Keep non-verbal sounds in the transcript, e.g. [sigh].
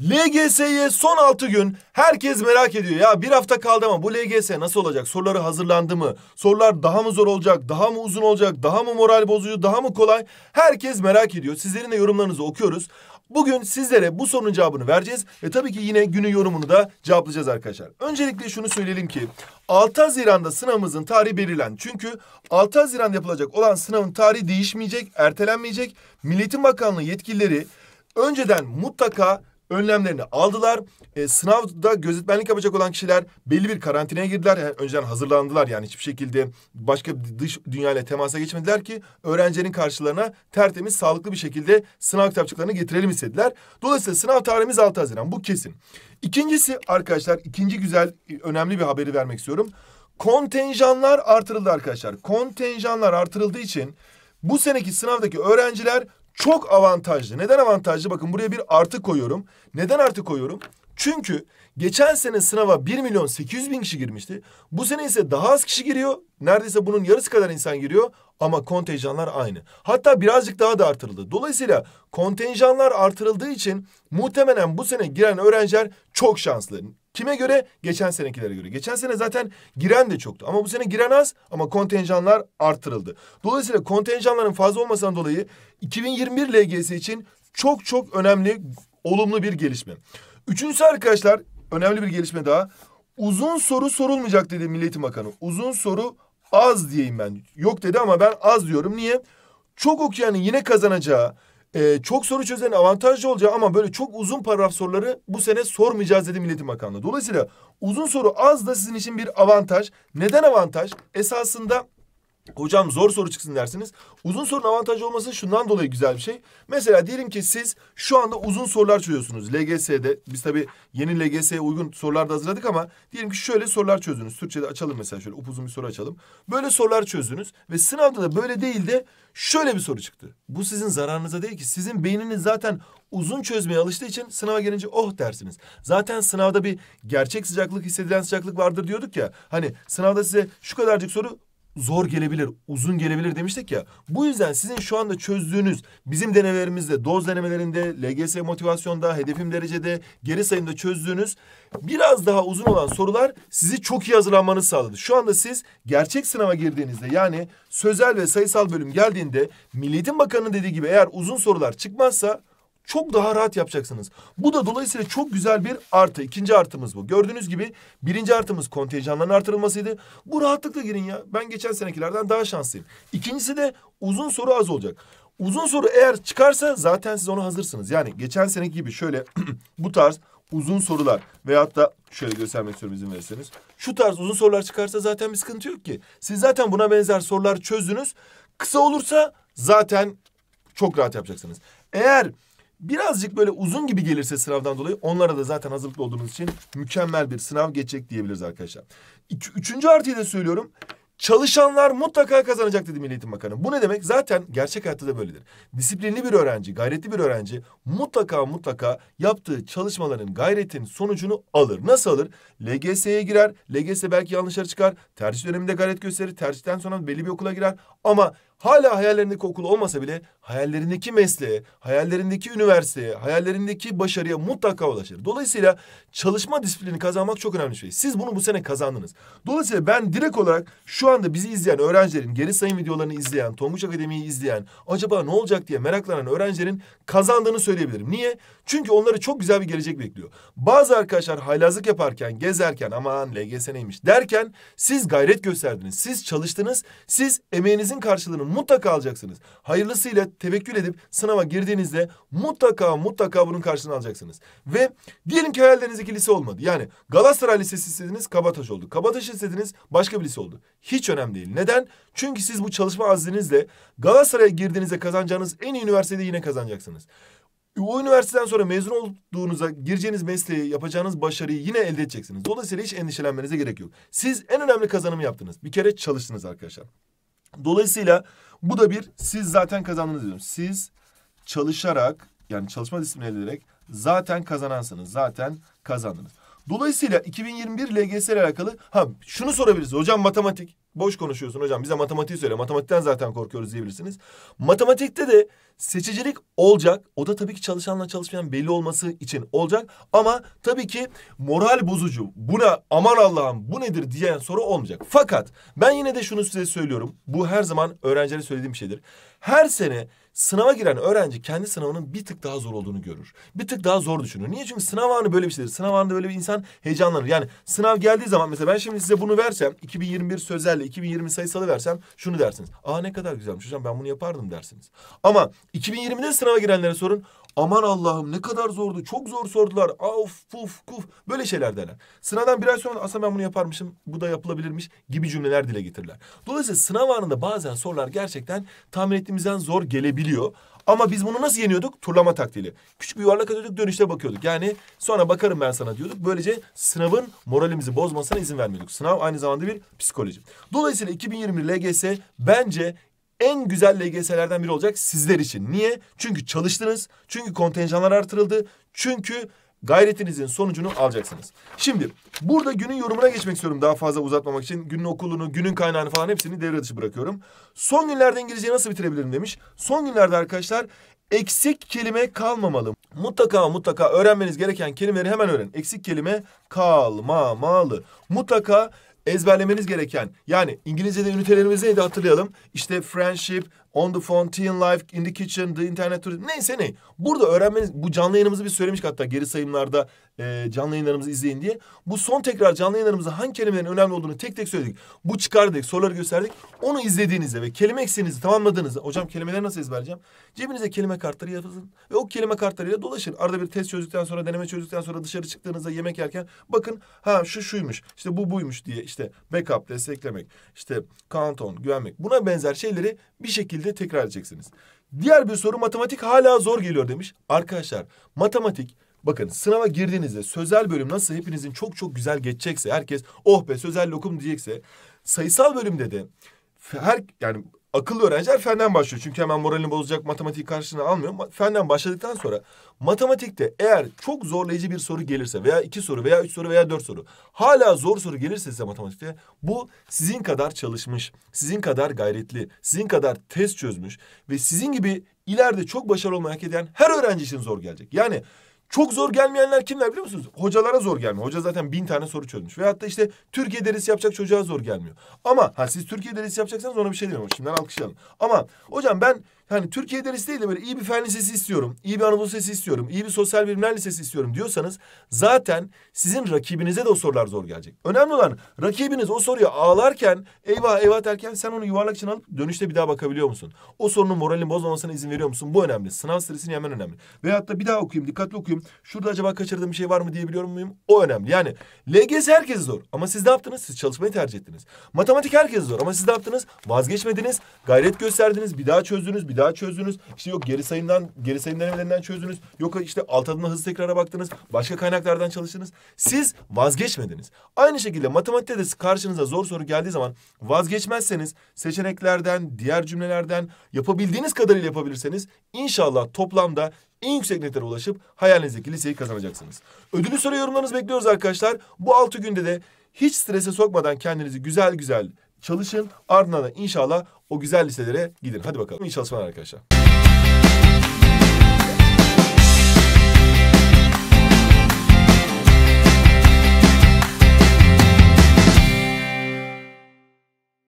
LGS'ye son 6 gün herkes merak ediyor. Ya bir hafta kaldı ama bu LGS nasıl olacak? Soruları hazırlandı mı? Sorular daha mı zor olacak? Daha mı uzun olacak? Daha mı moral bozucu? Daha mı kolay? Herkes merak ediyor. Sizlerin de yorumlarınızı okuyoruz. Bugün sizlere bu sorunun cevabını vereceğiz. Ve tabii ki yine günün yorumunu da cevaplayacağız arkadaşlar. Öncelikle şunu söyleyelim ki 6 Haziran'da sınavımızın tarihi belirlen. Çünkü 6 Haziran'da yapılacak olan sınavın tarihi değişmeyecek, ertelenmeyecek. Milletin Bakanlığı yetkilileri önceden mutlaka önlemlerini aldılar. E, sınavda gözetmenlik yapacak olan kişiler belli bir karantinaya girdiler. Yani önceden hazırlandılar yani hiçbir şekilde başka dış dünyayla temasa geçmediler ki öğrencinin karşılarına tertemiz sağlıklı bir şekilde sınav kitapçıklarını getirelim istediler. Dolayısıyla sınav tarihimiz 6 Haziran bu kesin. İkincisi arkadaşlar ikinci güzel önemli bir haberi vermek istiyorum. Kontenjanlar artırıldı arkadaşlar. Kontenjanlar artırıldığı için bu seneki sınavdaki öğrenciler çok avantajlı. Neden avantajlı? Bakın buraya bir artı koyuyorum. Neden artı koyuyorum? Çünkü geçen sene sınava 1 milyon 800 bin kişi girmişti. Bu sene ise daha az kişi giriyor. Neredeyse bunun yarısı kadar insan giriyor ama kontenjanlar aynı. Hatta birazcık daha da artırıldı. Dolayısıyla kontenjanlar artırıldığı için muhtemelen bu sene giren öğrenciler çok şanslı. Kime göre? Geçen senekilere göre. Geçen sene zaten giren de çoktu. Ama bu sene giren az ama kontenjanlar artırıldı. Dolayısıyla kontenjanların fazla olmasından dolayı 2021 LGS için çok çok önemli, olumlu bir gelişme. Üçüncüsü arkadaşlar, önemli bir gelişme daha. Uzun soru sorulmayacak dedi Milli Eğitim Bakanı. Uzun soru az diyeyim ben. Yok dedi ama ben az diyorum. Niye? Çok okuyanın yine kazanacağı ee, çok soru çözen avantajlı olacağı ama böyle çok uzun paragraf soruları bu sene sormayacağız dedi Milletin Bakanlığı. Dolayısıyla uzun soru az da sizin için bir avantaj. Neden avantaj? Esasında Hocam zor soru çıksın dersiniz. Uzun sorunun avantajı olması şundan dolayı güzel bir şey. Mesela diyelim ki siz şu anda uzun sorular çözüyorsunuz. LGS'de biz tabii yeni LGS'ye uygun sorular da hazırladık ama diyelim ki şöyle sorular çözdünüz. Türkçe'de açalım mesela şöyle upuzun bir soru açalım. Böyle sorular çözdünüz ve sınavda da böyle değil de şöyle bir soru çıktı. Bu sizin zararınıza değil ki. Sizin beyniniz zaten uzun çözmeye alıştığı için sınava gelince oh dersiniz. Zaten sınavda bir gerçek sıcaklık hissedilen sıcaklık vardır diyorduk ya. Hani sınavda size şu kadarcık soru zor gelebilir, uzun gelebilir demiştik ya. Bu yüzden sizin şu anda çözdüğünüz bizim denemelerimizde, doz denemelerinde, LGS motivasyonda, hedefim derecede, geri sayımda çözdüğünüz biraz daha uzun olan sorular sizi çok iyi hazırlanmanızı sağladı. Şu anda siz gerçek sınava girdiğinizde yani sözel ve sayısal bölüm geldiğinde Milli Eğitim Bakanı'nın dediği gibi eğer uzun sorular çıkmazsa çok daha rahat yapacaksınız. Bu da dolayısıyla çok güzel bir artı. İkinci artımız bu. Gördüğünüz gibi birinci artımız kontenjanların artırılmasıydı. Bu rahatlıkla girin ya. Ben geçen senekilerden daha şanslıyım. İkincisi de uzun soru az olacak. Uzun soru eğer çıkarsa zaten siz ona hazırsınız. Yani geçen seneki gibi şöyle [clears throat] bu tarz uzun sorular veyahut da şöyle göstermek istiyorum izin verirseniz. Şu tarz uzun sorular çıkarsa zaten bir sıkıntı yok ki. Siz zaten buna benzer sorular çözdünüz. Kısa olursa zaten çok rahat yapacaksınız. Eğer birazcık böyle uzun gibi gelirse sınavdan dolayı onlara da zaten hazırlıklı olduğumuz için mükemmel bir sınav geçecek diyebiliriz arkadaşlar. İki, üçüncü artıyı da söylüyorum. Çalışanlar mutlaka kazanacak dedi Milli Eğitim Bakanı. Bu ne demek? Zaten gerçek hayatta da böyledir. Disiplinli bir öğrenci, gayretli bir öğrenci mutlaka mutlaka yaptığı çalışmaların, gayretin sonucunu alır. Nasıl alır? LGS'ye girer, LGS belki yanlışlara çıkar, tercih döneminde gayret gösterir, tercihten sonra belli bir okula girer ama Hala hayallerindeki okul olmasa bile hayallerindeki mesleğe, hayallerindeki üniversiteye, hayallerindeki başarıya mutlaka ulaşır. Dolayısıyla çalışma disiplini kazanmak çok önemli bir şey. Siz bunu bu sene kazandınız. Dolayısıyla ben direkt olarak şu anda bizi izleyen öğrencilerin, geri sayım videolarını izleyen, Tonguç Akademi'yi izleyen, acaba ne olacak diye meraklanan öğrencilerin kazandığını söyleyebilirim. Niye? Çünkü onları çok güzel bir gelecek bekliyor. Bazı arkadaşlar haylazlık yaparken, gezerken aman LGS neymiş derken siz gayret gösterdiniz, siz çalıştınız, siz emeğinizin karşılığını mutlaka alacaksınız. Hayırlısıyla tevekkül edip sınava girdiğinizde mutlaka mutlaka bunun karşılığını alacaksınız. Ve diyelim ki hayallerinizdeki lise olmadı. Yani Galatasaray Lisesi istediniz Kabataş oldu. Kabataş istediniz başka bir lise oldu. Hiç önemli değil. Neden? Çünkü siz bu çalışma azminizle Galatasaray'a girdiğinizde kazanacağınız en iyi üniversitede yine kazanacaksınız. O üniversiteden sonra mezun olduğunuzda gireceğiniz mesleği, yapacağınız başarıyı yine elde edeceksiniz. Dolayısıyla hiç endişelenmenize gerek yok. Siz en önemli kazanımı yaptınız. Bir kere çalıştınız arkadaşlar. Dolayısıyla bu da bir siz zaten kazandınız diyorum. Siz çalışarak yani çalışma disiplini elde ederek zaten kazanansınız. Zaten kazandınız. Dolayısıyla 2021 LGS ile alakalı ha şunu sorabiliriz. Hocam matematik boş konuşuyorsun hocam bize matematiği söyle matematikten zaten korkuyoruz diyebilirsiniz. Matematikte de seçicilik olacak o da tabii ki çalışanla çalışmayan belli olması için olacak ama tabii ki moral bozucu buna aman Allah'ım bu nedir diyen soru olmayacak. Fakat ben yine de şunu size söylüyorum bu her zaman öğrencilere söylediğim bir şeydir. Her sene sınava giren öğrenci kendi sınavının bir tık daha zor olduğunu görür. Bir tık daha zor düşünür. Niye? Çünkü sınav anı böyle bir şeydir. Sınav anında böyle bir insan heyecanlanır. Yani sınav geldiği zaman mesela ben şimdi size bunu versem 2021 sözelle, 2020 sayısalı versem şunu dersiniz. Aa ne kadar güzelmiş hocam ben bunu yapardım dersiniz. Ama 2020'de sınava girenlere sorun. Aman Allah'ım ne kadar zordu. Çok zor sordular. Af puf kuf. Böyle şeyler derler. sınavdan bir ay sonra aslında ben bunu yaparmışım. Bu da yapılabilirmiş gibi cümleler dile getirirler. Dolayısıyla sınav anında bazen sorular gerçekten tahmin ettiğimizden zor gelebiliyor. Ama biz bunu nasıl yeniyorduk? Turlama taktiğiyle. Küçük bir yuvarlak atıyorduk dönüşte bakıyorduk. Yani sonra bakarım ben sana diyorduk. Böylece sınavın moralimizi bozmasına izin vermiyorduk. Sınav aynı zamanda bir psikoloji. Dolayısıyla 2020 LGS bence en güzel LGS'lerden biri olacak sizler için. Niye? Çünkü çalıştınız, çünkü kontenjanlar artırıldı, çünkü gayretinizin sonucunu alacaksınız. Şimdi burada günün yorumuna geçmek istiyorum daha fazla uzatmamak için. Günün okulunu, günün kaynağını falan hepsini devre dışı bırakıyorum. Son günlerde İngilizceyi nasıl bitirebilirim demiş. Son günlerde arkadaşlar eksik kelime kalmamalı. Mutlaka mutlaka öğrenmeniz gereken kelimeleri hemen öğren. Eksik kelime kalmamalı. Mutlaka ezberlemeniz gereken yani İngilizce'de ünitelerimiz neydi hatırlayalım. İşte friendship, on the phone, teen life, in the kitchen, the internet tourism neyse ne. Burada öğrenmeniz bu canlı yayınımızı bir söylemiş hatta geri sayımlarda e, canlı yayınlarımızı izleyin diye. Bu son tekrar canlı yayınlarımızda hangi kelimelerin önemli olduğunu tek tek söyledik. Bu çıkardık, soruları gösterdik. Onu izlediğinizde ve kelime eksiğinizi tamamladığınızda hocam kelimeleri nasıl ezberleyeceğim? Cebinize kelime kartları yazın ve o kelime kartlarıyla dolaşın. Arada bir test çözdükten sonra, deneme çözdükten sonra dışarı çıktığınızda yemek yerken bakın ha şu şuymuş, işte bu buymuş diye işte backup desteklemek, işte count on güvenmek buna benzer şeyleri bir şekilde şekilde tekrar edeceksiniz. Diğer bir soru matematik hala zor geliyor demiş. Arkadaşlar matematik bakın sınava girdiğinizde sözel bölüm nasıl hepinizin çok çok güzel geçecekse herkes oh be sözel lokum diyecekse sayısal bölümde de her yani akıllı öğrenciler fenden başlıyor. Çünkü hemen moralini bozacak matematik karşısına almıyor. Fenden başladıktan sonra matematikte eğer çok zorlayıcı bir soru gelirse veya iki soru veya üç soru veya dört soru hala zor soru gelirse size matematikte bu sizin kadar çalışmış, sizin kadar gayretli, sizin kadar test çözmüş ve sizin gibi ileride çok başarılı olmayı hak eden her öğrenci için zor gelecek. Yani çok zor gelmeyenler kimler biliyor musunuz? Hocalara zor gelmiyor. Hoca zaten bin tane soru çözmüş. Veyahut da işte Türkiye derisi yapacak çocuğa zor gelmiyor. Ama ha siz Türkiye derisi yapacaksanız ona bir şey demiyorum. Şimdiden alkışlayalım. Ama hocam ben Hani Türkiye'de listeyi de böyle iyi bir fen lisesi istiyorum, iyi bir Anadolu sesi istiyorum, iyi bir sosyal bilimler lisesi istiyorum diyorsanız zaten sizin rakibinize de o sorular zor gelecek. Önemli olan rakibiniz o soruya ağlarken eyvah eyvah derken sen onu yuvarlak için alıp dönüşte bir daha bakabiliyor musun? O sorunun moralini bozmamasına izin veriyor musun? Bu önemli. Sınav stresini yemen önemli. Veyahut da bir daha okuyayım, dikkatli okuyayım. Şurada acaba kaçırdığım bir şey var mı diyebiliyor muyum? O önemli. Yani LGS herkes zor ama siz ne yaptınız? Siz çalışmayı tercih ettiniz. Matematik herkes zor ama siz ne yaptınız? Vazgeçmediniz, gayret gösterdiniz, bir daha çözdünüz, bir daha çözdünüz. İşte yok geri sayımdan, geri sayım denemelerinden çözdünüz. Yok işte alt adımda hız tekrara baktınız. Başka kaynaklardan çalıştınız. Siz vazgeçmediniz. Aynı şekilde matematikte de karşınıza zor soru geldiği zaman vazgeçmezseniz seçeneklerden, diğer cümlelerden yapabildiğiniz kadarıyla yapabilirseniz inşallah toplamda en yüksek netlere ulaşıp hayalinizdeki liseyi kazanacaksınız. Ödülü soru yorumlarınızı bekliyoruz arkadaşlar. Bu altı günde de hiç strese sokmadan kendinizi güzel güzel çalışın. Ardından da inşallah o güzel liselere gidin. Hadi bakalım iyi çalışmalar arkadaşlar.